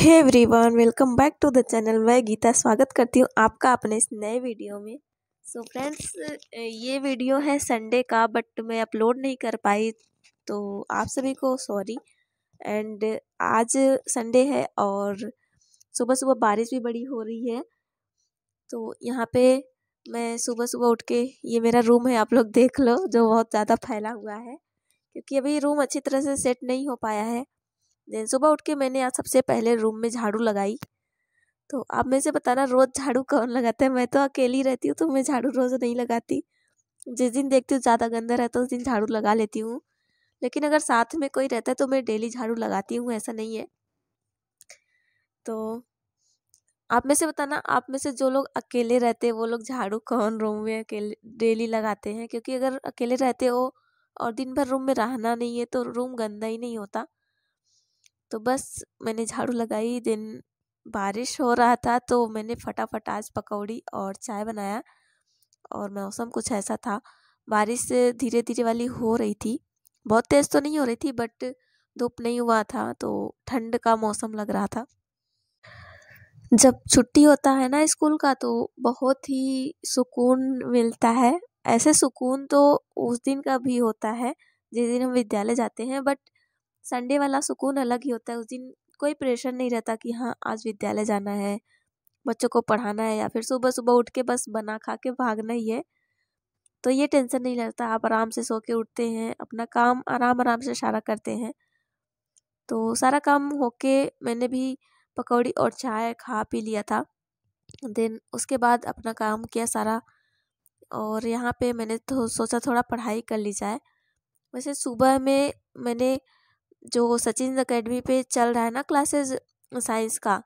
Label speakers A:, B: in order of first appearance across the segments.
A: hey everyone welcome back to the channel मैं गीता स्वागत करती हूँ आपका अपने इस नए वीडियो में सो so फ्रेंड्स ये वीडियो है संडे का बट मैं अपलोड नहीं कर पाई तो आप सभी को सॉरी एंड आज संडे है और सुबह सुबह बारिश भी बड़ी हो रही है तो यहाँ पे मैं सुबह सुबह उठ के ये मेरा रूम है आप लोग देख लो जो बहुत ज़्यादा फैला हुआ है क्योंकि अभी रूम अच्छी तरह से सेट नहीं हो पाया है देन सुबह उठ के मैंने यहाँ सबसे पहले रूम में झाड़ू लगाई तो आप में से बताना रोज़ झाड़ू कौन लगाते हैं मैं तो अकेली रहती हूँ तो मैं झाड़ू रोज़ नहीं लगाती जिस दिन देखती हूँ ज़्यादा गंदा रहता है उस दिन झाड़ू लगा लेती हूँ लेकिन अगर साथ में कोई रहता है तो मैं डेली झाड़ू लगाती हूँ ऐसा नहीं है तो आप में से बताना आप में से जो लोग अकेले रहते हैं वो लोग झाड़ू कौन रूम में अकेले डेली लगाते हैं क्योंकि अगर अकेले रहते हो और दिन भर रूम में रहना नहीं है तो रूम गंदा ही नहीं होता तो बस मैंने झाड़ू लगाई दिन बारिश हो रहा था तो मैंने फटाफट आज पकौड़ी और चाय बनाया और मौसम कुछ ऐसा था बारिश धीरे धीरे वाली हो रही थी बहुत तेज़ तो नहीं हो रही थी बट धूप नहीं हुआ था तो ठंड का मौसम लग रहा था जब छुट्टी होता है ना स्कूल का तो बहुत ही सुकून मिलता है ऐसे सुकून तो उस दिन का भी होता है जिस दिन हम विद्यालय जाते हैं बट संडे वाला सुकून अलग ही होता है उस दिन कोई प्रेशर नहीं रहता कि हाँ आज विद्यालय जाना है बच्चों को पढ़ाना है या फिर सुबह सुबह उठ के बस बना खा के भागना ही है तो ये टेंशन नहीं लगता आप आराम से सो के उठते हैं अपना काम आराम आराम से सारा करते हैं तो सारा काम होके मैंने भी पकौड़ी और चाय खा पी लिया था देन उसके बाद अपना काम किया सारा और यहाँ पे मैंने तो सोचा थोड़ा पढ़ाई कर ली जाए वैसे सुबह में मैंने जो सचिन अकेडमी पे चल रहा है ना क्लासेस साइंस का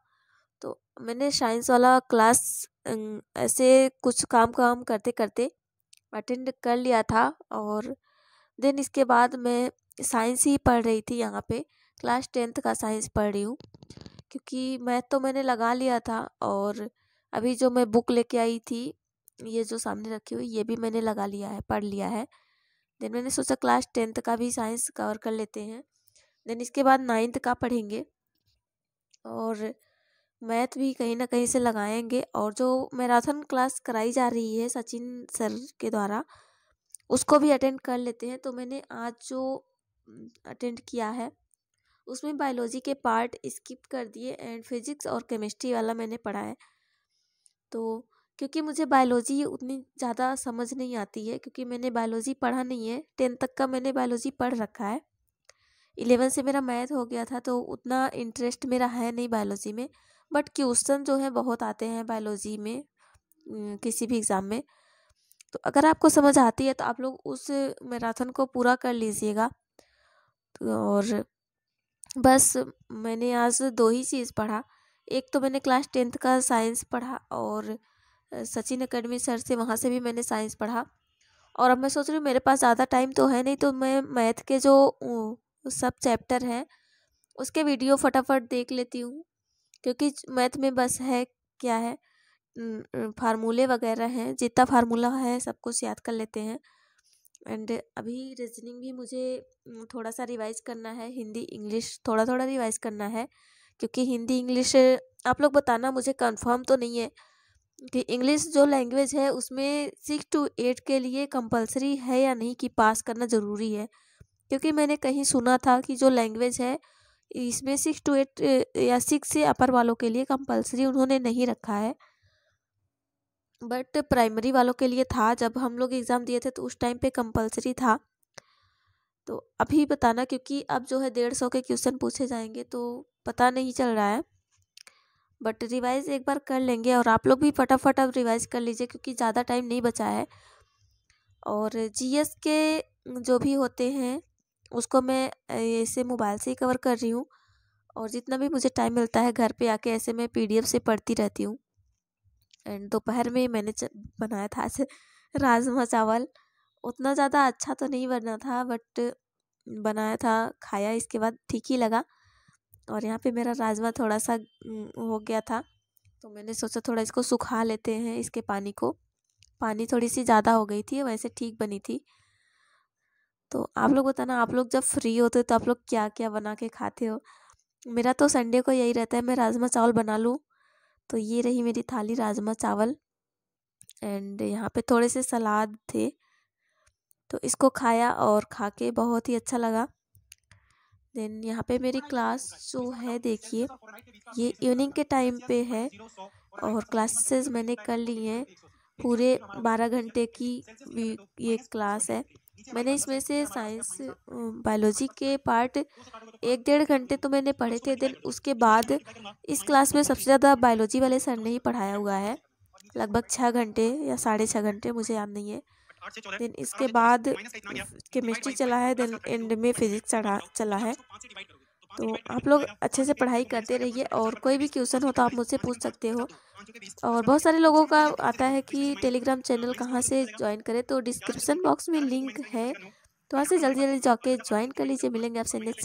A: तो मैंने साइंस वाला क्लास अं, ऐसे कुछ काम काम करते करते अटेंड कर लिया था और देन इसके बाद मैं साइंस ही पढ़ रही थी यहाँ पे क्लास टेंथ का साइंस पढ़ रही हूँ क्योंकि मैथ तो मैंने लगा लिया था और अभी जो मैं बुक लेके आई थी ये जो सामने रखी हुई ये भी मैंने लगा लिया है पढ़ लिया है देन मैंने सोचा क्लास टेंथ का भी साइंस कवर कर लेते हैं देन इसके बाद नाइन्थ का पढ़ेंगे और मैथ भी कहीं ना कहीं से लगाएंगे और जो मैराथन क्लास कराई जा रही है सचिन सर के द्वारा उसको भी अटेंड कर लेते हैं तो मैंने आज जो अटेंड किया है उसमें बायोलॉजी के पार्ट स्किप कर दिए एंड फिजिक्स और केमिस्ट्री वाला मैंने पढ़ा है तो क्योंकि मुझे बायोलॉजी उतनी ज़्यादा समझ नहीं आती है क्योंकि मैंने बायोलॉजी पढ़ा नहीं है टेंथ तक का मैंने बायोलॉजी पढ़ रखा है इलेवन से मेरा मैथ हो गया था तो उतना इंटरेस्ट मेरा है नहीं बायोलॉजी में बट क्वेश्चन जो है बहुत आते हैं बायोलॉजी में किसी भी एग्ज़ाम में तो अगर आपको समझ आती है तो आप लोग उस मैराथन को पूरा कर लीजिएगा और बस मैंने आज दो ही चीज़ पढ़ा एक तो मैंने क्लास टेंथ का साइंस पढ़ा और सचिन अकेडमी सर से वहाँ से भी मैंने साइंस पढ़ा और अब मैं सोच रही हूँ मेरे पास ज़्यादा टाइम तो है नहीं तो मैं मैथ के जो सब चैप्टर हैं उसके वीडियो फटाफट देख लेती हूँ क्योंकि मैथ में बस है क्या है फार्मूले वगैरह हैं जितना फार्मूला है सब कुछ याद कर लेते हैं एंड अभी रीजनिंग भी मुझे थोड़ा सा रिवाइज करना है हिंदी इंग्लिश थोड़ा थोड़ा रिवाइज करना है क्योंकि हिंदी इंग्लिश आप लोग बताना मुझे कंफर्म तो नहीं है कि इंग्लिश जो लैंग्वेज है उसमें सिक्स टू एट के लिए कंपलसरी है या नहीं कि पास करना ज़रूरी है क्योंकि मैंने कहीं सुना था कि जो लैंग्वेज है इसमें सिक्स टू एट या सिक्स से अपर वालों के लिए कंपलसरी उन्होंने नहीं रखा है बट प्राइमरी वालों के लिए था जब हम लोग एग्ज़ाम दिए थे तो उस टाइम पे कंपलसरी था तो अभी बताना क्योंकि अब जो है डेढ़ सौ के क्वेश्चन पूछे जाएंगे तो पता नहीं चल रहा है बट रिवाइज़ एक बार कर लेंगे और आप लोग भी फटाफट अब रिवाइज़ कर लीजिए क्योंकि ज़्यादा टाइम नहीं बचा है और जीएस के जो भी होते हैं उसको मैं ऐसे मोबाइल से ही कवर कर रही हूँ और जितना भी मुझे टाइम मिलता है घर पे आके ऐसे मैं पीडीएफ से पढ़ती रहती हूँ एंड दोपहर में मैंने बनाया था ऐसे राजमा चावल उतना ज़्यादा अच्छा तो नहीं बना था बट बनाया था खाया इसके बाद ठीक ही लगा और यहाँ पे मेरा राजमा थोड़ा सा हो गया था तो मैंने सोचा थोड़ा इसको सुखा लेते हैं इसके पानी को पानी थोड़ी सी ज़्यादा हो गई थी वैसे ठीक बनी थी तो आप लोग बताना आप लोग जब फ्री होते हो तो आप लोग क्या क्या बना के खाते हो मेरा तो संडे को यही रहता है मैं राजमा चावल बना लूँ तो ये रही मेरी थाली राजमा चावल एंड यहाँ पे थोड़े से सलाद थे तो इसको खाया और खा के बहुत ही अच्छा लगा देन यहाँ पे मेरी क्लास जो है देखिए ये इवनिंग के टाइम पे है और क्लासेस मैंने कर ली हैं पूरे बारह घंटे की ये क्लास है मैंने इसमें से साइंस बायोलॉजी के पार्ट एक डेढ़ घंटे तो मैंने पढ़े थे देन उसके बाद इस क्लास में सबसे ज़्यादा बायोलॉजी वाले सर ने ही पढ़ाया हुआ है लगभग छः घंटे या साढ़े छः घंटे मुझे याद नहीं है देन इसके बाद केमिस्ट्री चला है देन एंड में फिजिक्स चला है तो आप लोग अच्छे से पढ़ाई करते रहिए और कोई भी क्वेश्चन हो तो आप मुझसे पूछ सकते हो और बहुत सारे लोगों का आता है कि टेलीग्राम चैनल कहाँ से ज्वाइन करें तो डिस्क्रिप्शन बॉक्स में लिंक है तो वहाँ से जल्दी जल्दी जाके ज्वाइन कर लीजिए मिलेंगे आपसे नेक्स्ट